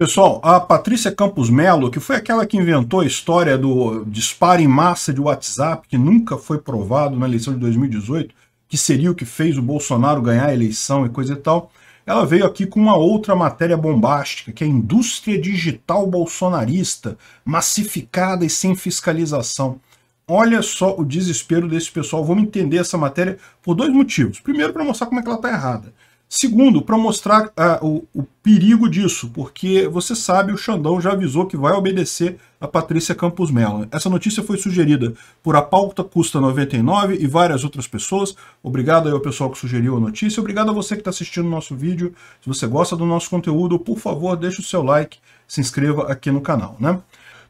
Pessoal, a Patrícia Campos Melo, que foi aquela que inventou a história do disparo em massa de WhatsApp, que nunca foi provado na eleição de 2018, que seria o que fez o Bolsonaro ganhar a eleição e coisa e tal, ela veio aqui com uma outra matéria bombástica, que é a indústria digital bolsonarista, massificada e sem fiscalização. Olha só o desespero desse pessoal. Vamos entender essa matéria por dois motivos. Primeiro, para mostrar como é que ela está errada. Segundo, para mostrar ah, o, o, perigo disso, porque você sabe, o Xandão já avisou que vai obedecer a Patrícia Campos Mello. Essa notícia foi sugerida por A Pauta Custa 99 e várias outras pessoas. Obrigado aí ao pessoal que sugeriu a notícia. Obrigado a você que está assistindo o nosso vídeo. Se você gosta do nosso conteúdo, por favor, deixe o seu like, se inscreva aqui no canal. né?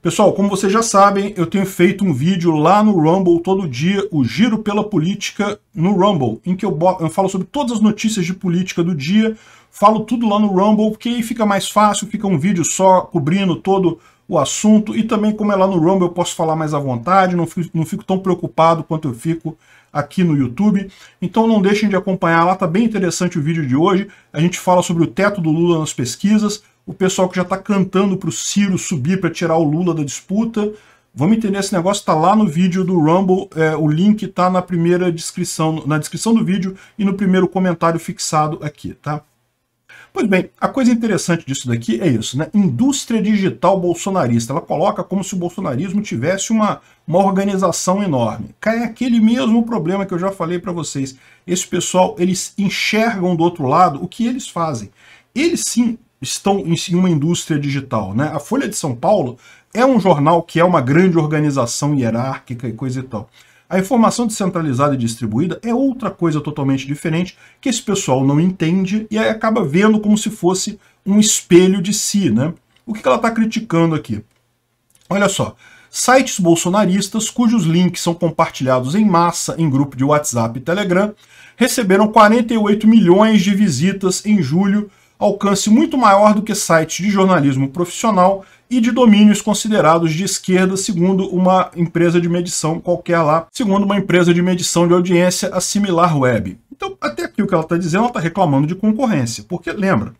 Pessoal, como vocês já sabem, eu tenho feito um vídeo lá no Rumble todo dia, o Giro pela Política no Rumble, em que eu, eu falo sobre todas as notícias de política do dia, falo tudo lá no Rumble, porque aí fica mais fácil, fica um vídeo só cobrindo todo o assunto e também como é lá no Rumble eu posso falar mais à vontade, não fico, não fico tão preocupado quanto eu fico aqui no YouTube. Então não deixem de acompanhar lá, tá bem interessante o vídeo de hoje. A gente fala sobre o teto do Lula nas pesquisas, o pessoal que já está cantando para o Ciro subir para tirar o Lula da disputa. Vamos entender esse negócio, está lá no vídeo do Rumble, é, o link está na primeira descrição, na descrição do vídeo e no primeiro comentário fixado aqui, tá? Pois bem, a coisa interessante disso daqui é isso, né? Indústria digital bolsonarista. Ela coloca como se o bolsonarismo tivesse uma, uma organização enorme. Cai aquele mesmo problema que eu já falei para vocês. Esse pessoal, eles enxergam do outro lado o que eles fazem. Eles sim estão em uma indústria digital, né? A Folha de São Paulo é um jornal que é uma grande organização hierárquica e coisa e tal. A informação descentralizada e distribuída é outra coisa totalmente diferente que esse pessoal não entende e acaba vendo como se fosse um espelho de si, né? O que ela está criticando aqui? Olha só, sites bolsonaristas cujos links são compartilhados em massa em grupo de WhatsApp e Telegram receberam 48 milhões de visitas em julho, alcance muito maior do que sites de jornalismo profissional e de domínios considerados de esquerda, segundo uma empresa de medição qualquer lá, segundo uma empresa de medição de audiência, assimilar Web. Então, até aqui o que ela está dizendo, ela está reclamando de concorrência, porque lembra,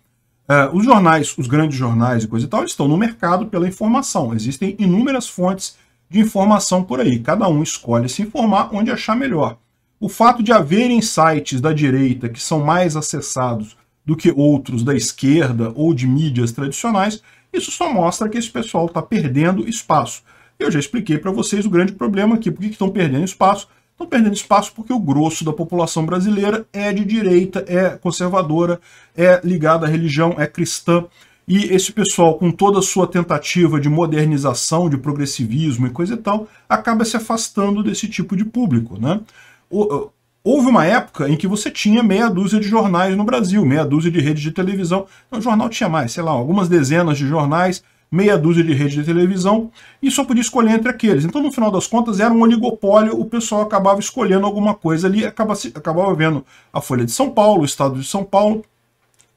Uh, os jornais, os grandes jornais e coisa e tal, estão no mercado pela informação. Existem inúmeras fontes de informação por aí. Cada um escolhe se informar onde achar melhor. O fato de haverem sites da direita que são mais acessados do que outros da esquerda ou de mídias tradicionais isso só mostra que esse pessoal está perdendo espaço. Eu já expliquei para vocês o grande problema aqui. Por que estão perdendo espaço? Estão perdendo espaço porque o grosso da população brasileira é de direita, é conservadora, é ligada à religião, é cristã. E esse pessoal, com toda a sua tentativa de modernização, de progressivismo e coisa e tal, acaba se afastando desse tipo de público. Né? O, Houve uma época em que você tinha meia dúzia de jornais no Brasil, meia dúzia de redes de televisão. O jornal tinha mais, sei lá, algumas dezenas de jornais, meia dúzia de redes de televisão, e só podia escolher entre aqueles. Então, no final das contas, era um oligopólio, o pessoal acabava escolhendo alguma coisa ali, acabava, acabava vendo a Folha de São Paulo, o Estado de São Paulo,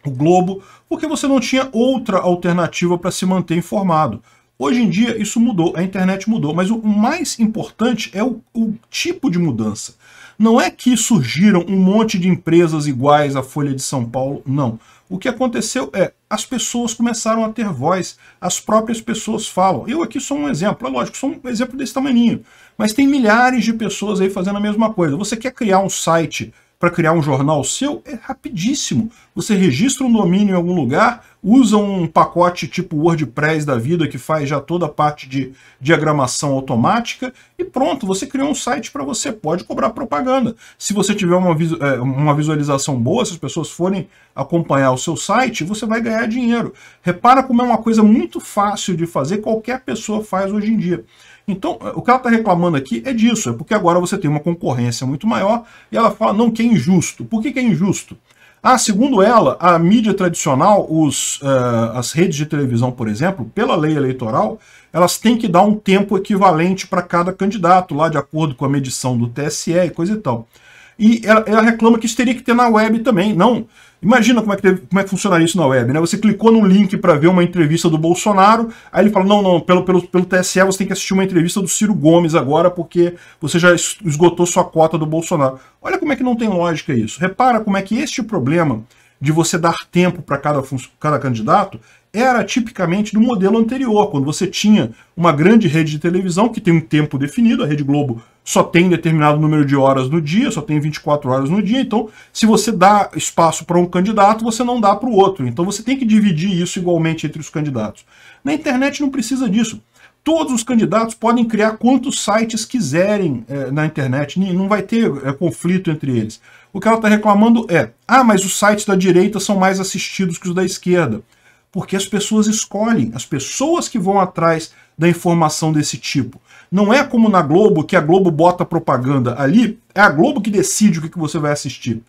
o Globo, porque você não tinha outra alternativa para se manter informado. Hoje em dia isso mudou, a internet mudou, mas o mais importante é o, o tipo de mudança. Não é que surgiram um monte de empresas iguais à Folha de São Paulo, não. O que aconteceu é, as pessoas começaram a ter voz, as próprias pessoas falam. Eu aqui sou um exemplo, é lógico, sou um exemplo desse tamanho, mas tem milhares de pessoas aí fazendo a mesma coisa. Você quer criar um site para criar um jornal seu é rapidíssimo. Você registra um domínio em algum lugar, usa um pacote tipo WordPress da vida que faz já toda a parte de diagramação automática e pronto, você criou um site para você. Pode cobrar propaganda. Se você tiver uma, é, uma visualização boa, se as pessoas forem acompanhar o seu site, você vai ganhar dinheiro. Repara como é uma coisa muito fácil de fazer, qualquer pessoa faz hoje em dia. Então, o que ela está reclamando aqui é disso, é porque agora você tem uma concorrência muito maior e ela fala, não, que é injusto. Por que, que é injusto? Ah, segundo ela, a mídia tradicional, os, uh, as redes de televisão, por exemplo, pela lei eleitoral, elas têm que dar um tempo equivalente para cada candidato, lá de acordo com a medição do TSE e coisa e tal. E ela, ela reclama que isso teria que ter na web também. Não, Imagina como é que, como é que funcionaria isso na web, né? Você clicou num link para ver uma entrevista do Bolsonaro, aí ele fala, não, não, pelo, pelo, pelo TSE você tem que assistir uma entrevista do Ciro Gomes agora, porque você já esgotou sua cota do Bolsonaro. Olha como é que não tem lógica isso. Repara como é que este problema de você dar tempo para cada, cada candidato era tipicamente do modelo anterior, quando você tinha uma grande rede de televisão que tem um tempo definido, a Rede Globo só tem determinado número de horas no dia, só tem 24 horas no dia, então se você dá espaço para um candidato, você não dá para o outro. Então você tem que dividir isso igualmente entre os candidatos. Na internet não precisa disso. Todos os candidatos podem criar quantos sites quiserem é, na internet, não vai ter é, conflito entre eles. O que ela está reclamando é, ah, mas os sites da direita são mais assistidos que os da esquerda. Porque as pessoas escolhem, as pessoas que vão atrás da informação desse tipo. Não é como na Globo, que a Globo bota propaganda. Ali é a Globo que decide o que você vai assistir.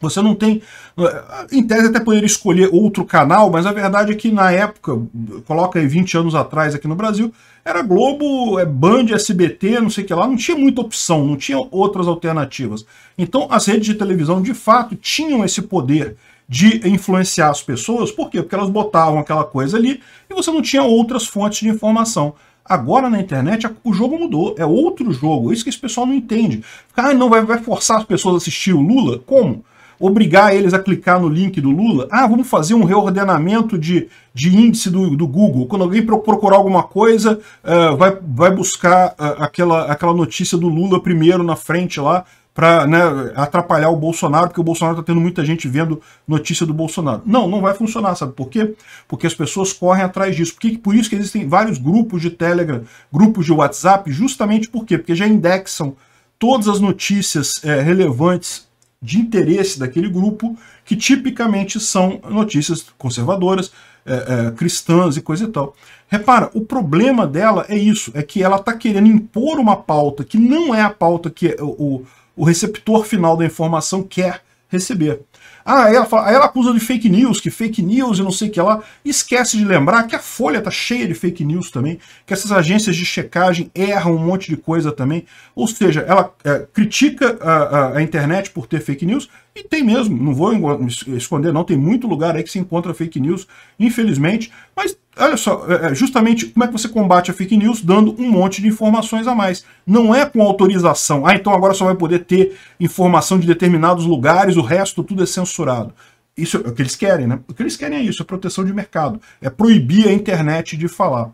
Você não tem. Eh, em tese, até poderia escolher outro canal, mas a verdade é que na época, coloca aí 20 anos atrás aqui no Brasil, era Globo, eh, Band, SBT, não sei o que lá, não tinha muita opção, não tinha outras alternativas. Então, as redes de televisão, de fato, tinham esse poder de influenciar as pessoas. Por quê? Porque elas botavam aquela coisa ali e você não tinha outras fontes de informação. Agora na internet o jogo mudou, é outro jogo. É isso que esse pessoal não entende. Ah, não vai, vai forçar as pessoas a assistir o Lula? Como? Obrigar eles a clicar no link do Lula? Ah, vamos fazer um reordenamento de, de índice do, do Google. Quando alguém procurar alguma coisa, uh, vai, vai buscar uh, aquela, aquela notícia do Lula primeiro na frente lá, para né, atrapalhar o Bolsonaro, porque o Bolsonaro está tendo muita gente vendo notícia do Bolsonaro. Não, não vai funcionar, sabe por quê? Porque as pessoas correm atrás disso. por isso que existem vários grupos de Telegram, grupos de WhatsApp, justamente por quê? Porque já indexam todas as notícias é, relevantes de interesse daquele grupo, que tipicamente são notícias conservadoras, é, é, cristãs e coisa e tal. Repara, o problema dela é isso, é que ela está querendo impor uma pauta que não é a pauta que é o o receptor final da informação quer receber. Ah, ela fala, ela acusa de fake news, que fake news e não sei o que lá. Esquece de lembrar que a Folha está cheia de fake news também, que essas agências de checagem erram um monte de coisa também. Ou seja, ela é, critica a, a, a, internet por ter fake news e tem mesmo, não vou esconder, não, tem muito lugar aí que se encontra fake news, infelizmente. Mas olha só, é, é, justamente como é que você combate a fake news? Dando um monte de informações a mais. Não é com autorização. Ah, então agora só vai poder ter informação de determinados lugares, o resto tudo é censurado. Isso é o que eles querem, né? O que eles querem é isso, é proteção de mercado. É proibir a internet de falar.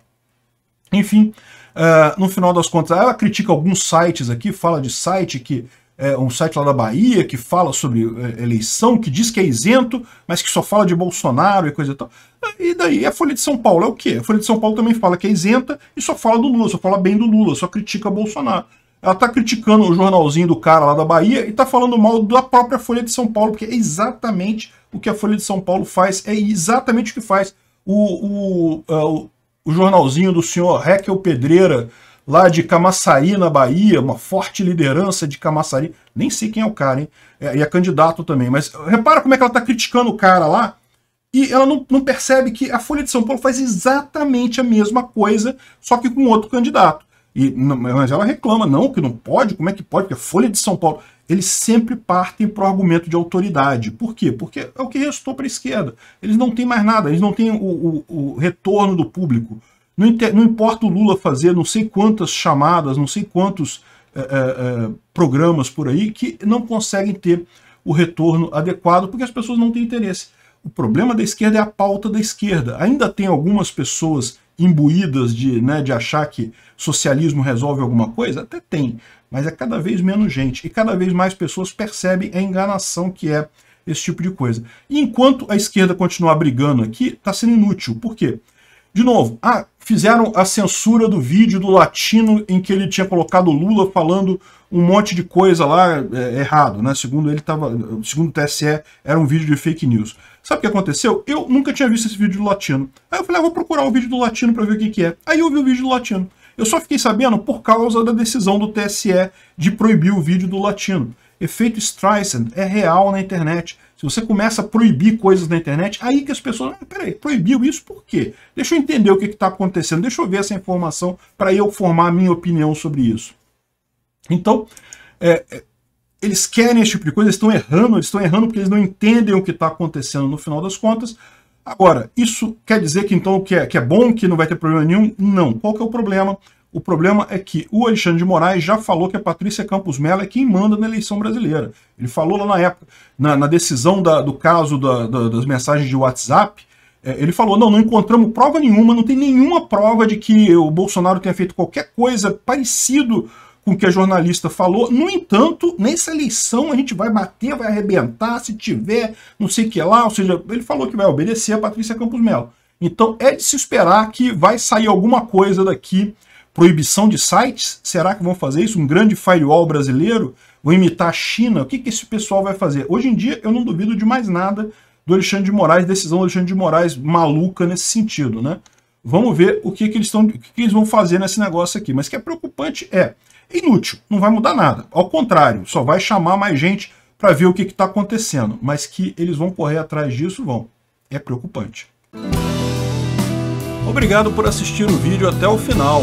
Enfim, uh, no final das contas, ela ah, critica alguns sites aqui, fala de site que é, um site lá da Bahia que fala sobre é, eleição, que diz que é isento, mas que só fala de Bolsonaro e coisa e tal. E daí a Folha de São Paulo é o quê? A Folha de São Paulo também fala que é isenta e só fala do Lula, só fala bem do Lula, só critica Bolsonaro. Ela está criticando o jornalzinho do cara lá da Bahia e está falando mal da própria Folha de São Paulo, porque é exatamente o que a Folha de São Paulo faz, é exatamente o que faz o, o, é, o jornalzinho do senhor Heckel Pedreira, lá de Camaçari, na Bahia, uma forte liderança de Camaçari. Nem sei quem é o cara, hein? É, e é candidato também. Mas repara como é que ela está criticando o cara lá. E ela não, não percebe que a Folha de São Paulo faz exatamente a mesma coisa, só que com outro candidato. E, mas ela reclama, não, que não pode, como é que pode? Porque a Folha de São Paulo. Eles sempre partem para o argumento de autoridade. Por quê? Porque é o que restou para a esquerda. Eles não têm mais nada, eles não têm o, o, o retorno do público. Não, inter, não importa o Lula fazer não sei quantas chamadas, não sei quantos é, é, programas por aí que não conseguem ter o retorno adequado porque as pessoas não têm interesse. O problema da esquerda é a pauta da esquerda. Ainda tem algumas pessoas imbuídas de, né, de achar que socialismo resolve alguma coisa? Até tem, mas é cada vez menos gente. E cada vez mais pessoas percebem a enganação que é esse tipo de coisa. E enquanto a esquerda continuar brigando aqui, está sendo inútil. Por quê? De novo, ah, fizeram a censura do vídeo do latino em que ele tinha colocado Lula falando um monte de coisa lá é, é errado, né? Segundo ele tava, segundo o TSE, era um vídeo de fake news. Sabe o que aconteceu? Eu nunca tinha visto esse vídeo do latino. Aí eu falei, ah, vou procurar o vídeo do latino para ver o que, que é. Aí eu vi o vídeo do latino. Eu só fiquei sabendo por causa da decisão do TSE de proibir o vídeo do latino efeito Streisand é real na internet. Se você começa a proibir coisas na internet, aí que as pessoas, ah, peraí, proibiu isso por quê? Deixa eu entender o que está acontecendo, deixa eu ver essa informação para eu formar a minha opinião sobre isso. Então, é, é, eles querem esse tipo de coisa, eles estão errando, eles estão errando porque eles não entendem o que está acontecendo no final das contas. Agora, isso quer dizer que então que é, que é bom, que não vai ter problema nenhum? Não. Qual que é o problema? O problema é que o Alexandre de Moraes já falou que a é Patrícia Campos Mello é quem manda na eleição brasileira. Ele falou lá na época, na, na decisão da, do caso da, da, das mensagens de WhatsApp, é, ele falou: não, não encontramos prova nenhuma, não tem nenhuma prova de que o Bolsonaro tenha feito qualquer coisa parecido com o que a jornalista falou. No entanto, nessa eleição a gente vai bater, vai arrebentar, se tiver, não sei o que lá. Ou seja, ele falou que vai obedecer a Patrícia Campos Mello. Então é de se esperar que vai sair alguma coisa daqui proibição de sites? Será que vão fazer isso? Um grande firewall brasileiro? Vão imitar a China? O que, que esse pessoal vai fazer? Hoje em dia, eu não duvido de mais nada do Alexandre de Moraes, decisão do Alexandre de Moraes maluca nesse sentido, né? Vamos ver o que, que eles, tão, que, que eles vão fazer nesse negócio aqui. Mas o que é preocupante é inútil, não vai mudar nada. Ao contrário, só vai chamar mais gente para ver o que está acontecendo. Mas que eles vão correr atrás disso, vão. É preocupante. Obrigado por assistir o vídeo até o final.